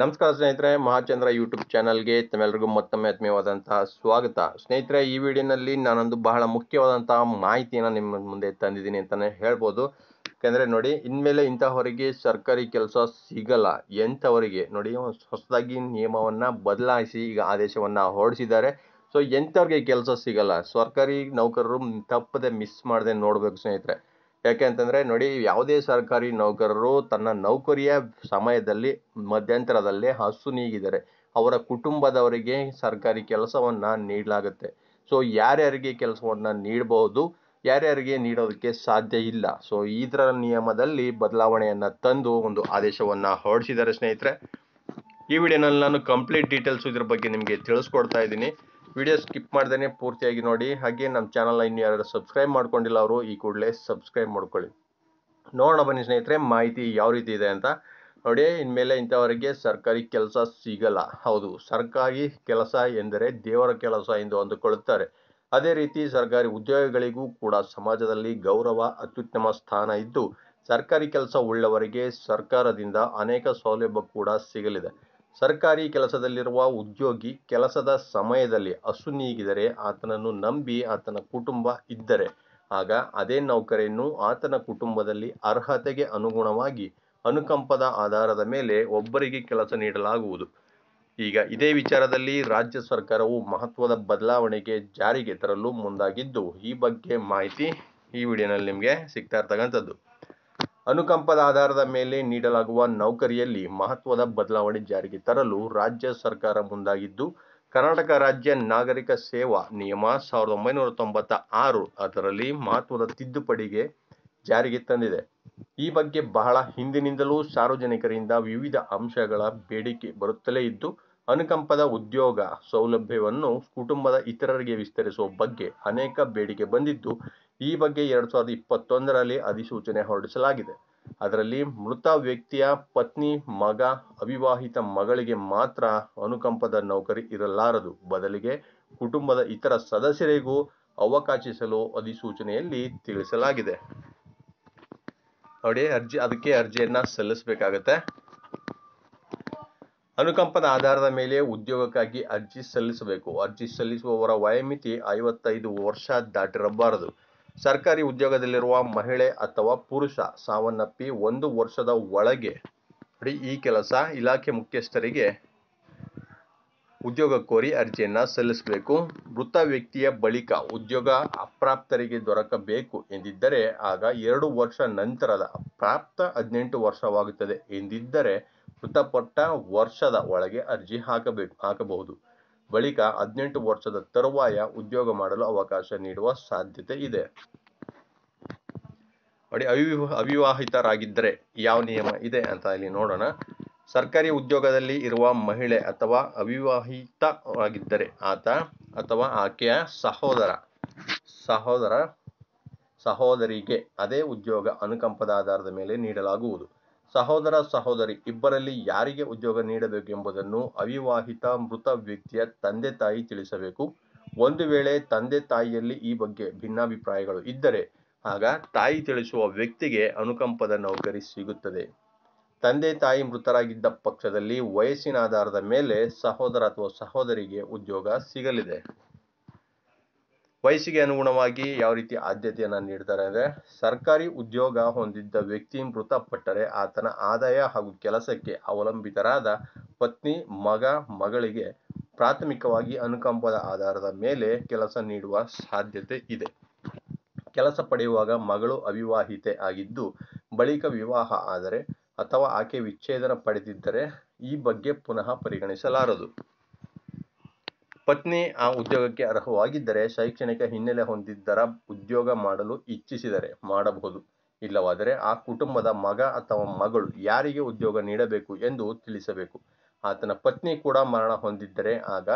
ನಮಸ್ಕಾರ ಸ್ನೇಹಿತರೆ ಮಹಾಚಂದ್ರ ಯೂಟ್ಯೂಬ್ ಚಾನಲ್ಗೆ ತಮ್ಮೆಲ್ಲರಿಗೂ ಮತ್ತೊಮ್ಮೆ ಆತ್ಮೀಯವಾದಂತಹ ಸ್ವಾಗತ ಸ್ನೇಹಿತರೆ ಈ ವಿಡಿಯೋನಲ್ಲಿ ನಾನೊಂದು ಬಹಳ ಮುಖ್ಯವಾದಂತಹ ಮಾಹಿತಿಯನ್ನು ನಿಮ್ಮ ಮುಂದೆ ತಂದಿದ್ದೀನಿ ಅಂತಲೇ ಹೇಳ್ಬೋದು ಯಾಕೆಂದರೆ ನೋಡಿ ಇನ್ಮೇಲೆ ಇಂತಹವರಿಗೆ ಸರ್ಕಾರಿ ಕೆಲಸ ಸಿಗಲ್ಲ ಎಂಥವರಿಗೆ ನೋಡಿ ಹೊಸದಾಗಿ ನಿಯಮವನ್ನು ಬದಲಾಯಿಸಿ ಈಗ ಆದೇಶವನ್ನು ಹೊರಡಿಸಿದ್ದಾರೆ ಸೊ ಎಂಥವ್ರಿಗೆ ಕೆಲಸ ಸಿಗಲ್ಲ ಸರ್ಕಾರಿ ನೌಕರರು ತಪ್ಪದೆ ಮಿಸ್ ಮಾಡದೆ ನೋಡಬೇಕು ಸ್ನೇಹಿತರೆ ಯಾಕೆ ಅಂತಂದರೆ ನೋಡಿ ಯಾವುದೇ ಸರ್ಕಾರಿ ನೌಕರರು ತನ್ನ ನೌಕರಿಯ ಸಮಯದಲ್ಲಿ ಮಧ್ಯಂತರದಲ್ಲಿ ಹಸು ನೀಗಿದರೆ ಅವರ ಕುಟುಂಬದವರಿಗೆ ಸರ್ಕಾರಿ ಕೆಲಸವನ್ನು ನೀಡಲಾಗುತ್ತೆ ಸೊ ಯಾರ್ಯಾರಿಗೆ ಕೆಲಸವನ್ನು ನೀಡಬಹುದು ಯಾರ್ಯಾರಿಗೆ ನೀಡೋದಕ್ಕೆ ಸಾಧ್ಯ ಇಲ್ಲ ಸೊ ಇದರ ನಿಯಮದಲ್ಲಿ ಬದಲಾವಣೆಯನ್ನು ತಂದು ಒಂದು ಆದೇಶವನ್ನು ಹೊರಡಿಸಿದ್ದಾರೆ ಸ್ನೇಹಿತರೆ ಈ ವಿಡಿಯೋನಲ್ಲಿ ನಾನು ಕಂಪ್ಲೀಟ್ ಡೀಟೇಲ್ಸ್ ಇದ್ರ ಬಗ್ಗೆ ನಿಮಗೆ ತಿಳಿಸ್ಕೊಡ್ತಾ ಇದ್ದೀನಿ ವಿಡಿಯೋ ಸ್ಕಿಪ್ ಮಾಡ್ದೇ ಪೂರ್ತಿಯಾಗಿ ನೋಡಿ ಹಾಗೆ ನಮ್ಮ ಚಾನಲ್ನ ಇನ್ನು ಯಾರು ಸಬ್ಸ್ಕ್ರೈಬ್ ಮಾಡ್ಕೊಂಡಿಲ್ಲ ಅವರು ಈ ಕೂಡಲೇ ಸಬ್ಸ್ಕ್ರೈಬ್ ಮಾಡ್ಕೊಳ್ಳಿ ನೋಡೋಣ ಬನ್ನಿ ಸ್ನೇಹಿತರೆ ಮಾಹಿತಿ ಯಾವ ರೀತಿ ಇದೆ ಅಂತ ನೋಡಿ ಇನ್ಮೇಲೆ ಇಂಥವರಿಗೆ ಸರ್ಕಾರಿ ಕೆಲಸ ಸಿಗಲ್ಲ ಹೌದು ಸರ್ಕಾರಿ ಕೆಲಸ ಎಂದರೆ ದೇವರ ಕೆಲಸ ಎಂದು ಅಂದುಕೊಳ್ಳುತ್ತಾರೆ ಅದೇ ರೀತಿ ಸರ್ಕಾರಿ ಉದ್ಯೋಗಗಳಿಗೂ ಕೂಡ ಸಮಾಜದಲ್ಲಿ ಗೌರವ ಅತ್ಯುತ್ತಮ ಸ್ಥಾನ ಇದ್ದು ಸರ್ಕಾರಿ ಕೆಲಸ ಉಳ್ಳವರಿಗೆ ಸರ್ಕಾರದಿಂದ ಅನೇಕ ಸೌಲಭ್ಯ ಕೂಡ ಸಿಗಲಿದೆ ಸರ್ಕಾರಿ ಕೆಲಸದಲ್ಲಿರುವ ಉದ್ಯೋಗಿ ಕೆಲಸದ ಸಮಯದಲ್ಲಿ ಹಸು ನೀಗಿದರೆ ಆತನನ್ನು ನಂಬಿ ಆತನ ಕುಟುಂಬ ಇದ್ದರೆ ಆಗ ಅದೇ ನೌಕರೆಯನ್ನು ಆತನ ಕುಟುಂಬದಲ್ಲಿ ಅರ್ಹತೆಗೆ ಅನುಗುಣವಾಗಿ ಅನುಕಂಪದ ಆಧಾರದ ಮೇಲೆ ಒಬ್ಬರಿಗೆ ಕೆಲಸ ನೀಡಲಾಗುವುದು ಈಗ ಇದೇ ವಿಚಾರದಲ್ಲಿ ರಾಜ್ಯ ಸರ್ಕಾರವು ಮಹತ್ವದ ಬದಲಾವಣೆಗೆ ಜಾರಿಗೆ ತರಲು ಮುಂದಾಗಿದ್ದು ಈ ಬಗ್ಗೆ ಮಾಹಿತಿ ಈ ವಿಡಿಯೋನಲ್ಲಿ ನಿಮಗೆ ಸಿಗ್ತಾ ಇರ್ತಕ್ಕಂಥದ್ದು ಅನುಕಂಪದ ಆಧಾರದ ಮೇಲೆ ನೀಡಲಾಗುವ ನೌಕರಿಯಲ್ಲಿ ಮಹತ್ವದ ಬದಲಾವಣೆ ಜಾರಿಗೆ ತರಲು ರಾಜ್ಯ ಸರ್ಕಾರ ಮುಂದಾಗಿದ್ದು ಕರ್ನಾಟಕ ರಾಜ್ಯ ನಾಗರಿಕ ಸೇವಾ ನಿಯಮ ಸಾವಿರದ ಒಂಬೈನೂರ ತೊಂಬತ್ತ ಆರು ಅದರಲ್ಲಿ ಮಹತ್ವದ ತಿದ್ದುಪಡಿಗೆ ಜಾರಿಗೆ ತಂದಿದೆ ಈ ಬಗ್ಗೆ ಬಹಳ ಹಿಂದಿನಿಂದಲೂ ಸಾರ್ವಜನಿಕರಿಂದ ವಿವಿಧ ಅಂಶಗಳ ಬೇಡಿಕೆ ಬರುತ್ತಲೇ ಇದ್ದು ಅನುಕಂಪದ ಉದ್ಯೋಗ ಸೌಲಭ್ಯವನ್ನು ಕುಟುಂಬದ ಇತರರಿಗೆ ವಿಸ್ತರಿಸುವ ಬಗ್ಗೆ ಅನೇಕ ಬೇಡಿಕೆ ಬಂದಿದ್ದು ಈ ಬಗ್ಗೆ ಎರಡು ಸಾವಿರದ ಇಪ್ಪತ್ತೊಂದರಲ್ಲಿ ಅಧಿಸೂಚನೆ ಹೊರಡಿಸಲಾಗಿದೆ ಅದರಲ್ಲಿ ಮೃತ ವ್ಯಕ್ತಿಯ ಪತ್ನಿ ಮಗ ಅವಿವಾಹಿತ ಮಗಳಿಗೆ ಮಾತ್ರ ಅನುಕಂಪದ ನೌಕರಿ ಇರಲಾರದು ಬದಲಿಗೆ ಕುಟುಂಬದ ಇತರ ಸದಸ್ಯರಿಗೂ ಅವಕಾಶಿಸಲು ಅಧಿಸೂಚನೆಯಲ್ಲಿ ತಿಳಿಸಲಾಗಿದೆ ನೋಡಿ ಅರ್ಜಿ ಅದಕ್ಕೆ ಅರ್ಜಿಯನ್ನು ಸಲ್ಲಿಸಬೇಕಾಗತ್ತೆ ಅನುಕಂಪದ ಆಧಾರದ ಮೇಲೆ ಉದ್ಯೋಗಕ್ಕಾಗಿ ಅರ್ಜಿ ಸಲ್ಲಿಸಬೇಕು ಅರ್ಜಿ ಸಲ್ಲಿಸುವವರ ವಯೋಮಿತಿ ಐವತ್ತೈದು ವರ್ಷ ದಾಟಿರಬಾರದು ಸರ್ಕಾರಿ ಉದ್ಯೋಗದಲ್ಲಿರುವ ಮಹಿಳೆ ಅಥವಾ ಪುರುಷ ಸಾವನ್ನಪ್ಪಿ ಒಂದು ವರ್ಷದ ಒಳಗೆ ಈ ಕೆಲಸ ಇಲಾಖೆ ಮುಖ್ಯಸ್ಥರಿಗೆ ಉದ್ಯೋಗ ಕೋರಿ ಅರ್ಜಿಯನ್ನು ಸಲ್ಲಿಸಬೇಕು ಮೃತ ವ್ಯಕ್ತಿಯ ಬಳಿಕ ಉದ್ಯೋಗ ಅಪ್ರಾಪ್ತರಿಗೆ ದೊರಕಬೇಕು ಎಂದಿದ್ದರೆ ಆಗ ಎರಡು ವರ್ಷ ನಂತರದ ಪ್ರಾಪ್ತ ಹದಿನೆಂಟು ವರ್ಷವಾಗುತ್ತದೆ ಎಂದಿದ್ದರೆ ಮೃತಪಟ್ಟ ವರ್ಷದ ಒಳಗೆ ಅರ್ಜಿ ಹಾಕಬೇಕು ಹಾಕಬಹುದು ಬಳಿಕ ಹದಿನೆಂಟು ವರ್ಷದ ತರುವಾಯ ಉದ್ಯೋಗ ಮಾಡಲು ಅವಕಾಶ ನೀಡುವ ಸಾಧ್ಯತೆ ಇದೆ ಅಡಿ ಅವಿವ ಅವಿವಾಹಿತರಾಗಿದ್ದರೆ ಯಾವ ನಿಯಮ ಇದೆ ಅಂತ ಇಲ್ಲಿ ನೋಡೋಣ ಸರ್ಕಾರಿ ಉದ್ಯೋಗದಲ್ಲಿ ಇರುವ ಮಹಿಳೆ ಅಥವಾ ಅವಿವಾಹಿತವಾಗಿದ್ದರೆ ಆತ ಅಥವಾ ಆಕೆಯ ಸಹೋದರ ಸಹೋದರ ಸಹೋದರಿಗೆ ಅದೇ ಉದ್ಯೋಗ ಅನುಕಂಪದ ಆಧಾರದ ಮೇಲೆ ನೀಡಲಾಗುವುದು ಸಹೋದರ ಸಹೋದರಿ ಇಬ್ಬರಲ್ಲಿ ಯಾರಿಗೆ ಉದ್ಯೋಗ ನೀಡಬೇಕೆಂಬುದನ್ನು ಅವಿವಾಹಿತ ಮೃತ ವ್ಯಕ್ತಿಯ ತಂದೆ ತಾಯಿ ತಿಳಿಸಬೇಕು ಒಂದು ವೇಳೆ ತಂದೆ ತಾಯಿಯಲ್ಲಿ ಈ ಬಗ್ಗೆ ಭಿನ್ನಾಭಿಪ್ರಾಯಗಳು ಇದ್ದರೆ ಆಗ ತಾಯಿ ತಿಳಿಸುವ ವ್ಯಕ್ತಿಗೆ ಅನುಕಂಪದ ನೌಕರಿ ಸಿಗುತ್ತದೆ ತಂದೆ ತಾಯಿ ಮೃತರಾಗಿದ್ದ ಪಕ್ಷದಲ್ಲಿ ವಯಸ್ಸಿನ ಆಧಾರದ ಮೇಲೆ ಸಹೋದರ ಅಥವಾ ಸಹೋದರಿಗೆ ಉದ್ಯೋಗ ಸಿಗಲಿದೆ ವಯಸ್ಸಿಗೆ ಅನುಗುಣವಾಗಿ ಯಾವ ರೀತಿ ಆದ್ಯತೆಯನ್ನು ನೀಡ್ತಾರೆ ಅಂದರೆ ಸರ್ಕಾರಿ ಉದ್ಯೋಗ ಹೊಂದಿದ್ದ ವ್ಯಕ್ತಿ ಮೃತಪಟ್ಟರೆ ಆತನ ಆದಾಯ ಹಾಗೂ ಕೆಲಸಕ್ಕೆ ಅವಲಂಬಿತರಾದ ಪತ್ನಿ ಮಗ ಮಗಳಿಗೆ ಪ್ರಾಥಮಿಕವಾಗಿ ಅನುಕಂಪದ ಆಧಾರದ ಮೇಲೆ ಕೆಲಸ ನೀಡುವ ಸಾಧ್ಯತೆ ಇದೆ ಕೆಲಸ ಪಡೆಯುವಾಗ ಮಗಳು ಅವಿವಾಹಿತೆ ಆಗಿದ್ದು ಬಳಿಕ ವಿವಾಹ ಆದರೆ ಅಥವಾ ಆಕೆ ವಿಚ್ಛೇದನ ಪಡೆದಿದ್ದರೆ ಈ ಬಗ್ಗೆ ಪುನಃ ಪರಿಗಣಿಸಲಾರದು ಪತ್ನಿ ಆ ಉದ್ಯೋಗಕ್ಕೆ ಅರ್ಹವಾಗಿದ್ದರೆ ಶೈಕ್ಷಣಿಕ ಹಿನ್ನೆಲೆ ಹೊಂದಿದ್ದರ ಉದ್ಯೋಗ ಮಾಡಲು ಇಚ್ಛಿಸಿದರೆ ಮಾಡಬಹುದು ಇಲ್ಲವಾದರೆ ಆ ಕುಟುಂಬದ ಮಗ ಅಥವಾ ಮಗಳು ಯಾರಿಗೆ ಉದ್ಯೋಗ ನೀಡಬೇಕು ಎಂದು ತಿಳಿಸಬೇಕು ಆತನ ಪತ್ನಿ ಕೂಡ ಮರಣ ಹೊಂದಿದ್ದರೆ ಆಗ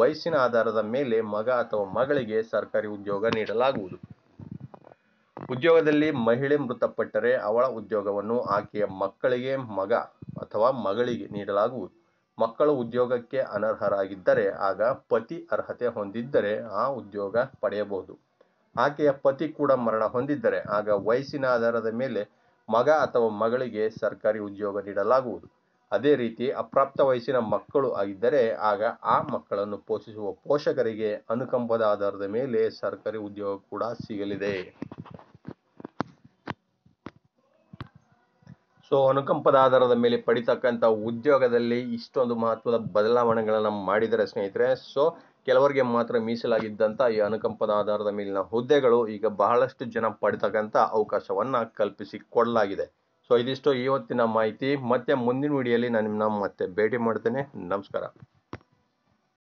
ವಯಸ್ಸಿನ ಆಧಾರದ ಮೇಲೆ ಮಗ ಅಥವಾ ಮಗಳಿಗೆ ಸರ್ಕಾರಿ ಉದ್ಯೋಗ ನೀಡಲಾಗುವುದು ಉದ್ಯೋಗದಲ್ಲಿ ಮಹಿಳೆ ಮೃತಪಟ್ಟರೆ ಅವಳ ಉದ್ಯೋಗವನ್ನು ಆಕೆಯ ಮಕ್ಕಳಿಗೆ ಮಗ ಅಥವಾ ಮಗಳಿಗೆ ನೀಡಲಾಗುವುದು ಮಕ್ಕಳು ಉದ್ಯೋಗಕ್ಕೆ ಅನರ್ಹರಾಗಿದ್ದರೆ ಆಗ ಪತಿ ಅರ್ಹತೆ ಹೊಂದಿದ್ದರೆ ಆ ಉದ್ಯೋಗ ಪಡೆಯಬಹುದು ಆಕೆಯ ಪತಿ ಕೂಡ ಮರಣ ಹೊಂದಿದ್ದರೆ ಆಗ ವಯಸ್ಸಿನ ಆಧಾರದ ಮೇಲೆ ಮಗ ಅಥವಾ ಮಗಳಿಗೆ ಸರ್ಕಾರಿ ಉದ್ಯೋಗ ನೀಡಲಾಗುವುದು ಅದೇ ರೀತಿ ಅಪ್ರಾಪ್ತ ವಯಸ್ಸಿನ ಮಕ್ಕಳು ಆಗಿದ್ದರೆ ಆಗ ಆ ಮಕ್ಕಳನ್ನು ಪೋಷಿಸುವ ಪೋಷಕರಿಗೆ ಅನುಕಂಪದ ಆಧಾರದ ಮೇಲೆ ಸರ್ಕಾರಿ ಉದ್ಯೋಗ ಕೂಡ ಸಿಗಲಿದೆ ಸೊ ಅನುಕಂಪದ ಆಧಾರದ ಮೇಲೆ ಪಡಿತಕ್ಕಂಥ ಉದ್ಯೋಗದಲ್ಲಿ ಇಷ್ಟೊಂದು ಮಹತ್ವದ ಬದಲಾವಣೆಗಳನ್ನು ಮಾಡಿದರೆ ಸ್ನೇಹಿತರೆ ಸೊ ಕೆಲವರಿಗೆ ಮಾತ್ರ ಮೀಸಲಾಗಿದ್ದಂಥ ಈ ಅನುಕಂಪದ ಆಧಾರದ ಮೇಲಿನ ಹುದ್ದೆಗಳು ಈಗ ಬಹಳಷ್ಟು ಜನ ಪಡಿತಕ್ಕಂಥ ಅವಕಾಶವನ್ನು ಕಲ್ಪಿಸಿಕೊಡಲಾಗಿದೆ ಸೊ ಇದಿಷ್ಟು ಇವತ್ತಿನ ಮಾಹಿತಿ ಮತ್ತೆ ಮುಂದಿನ ವಿಡಿಯೋಲಿ ನಾನು ನಿಮ್ಮನ್ನ ಮತ್ತೆ ಭೇಟಿ ಮಾಡ್ತೇನೆ ನಮಸ್ಕಾರ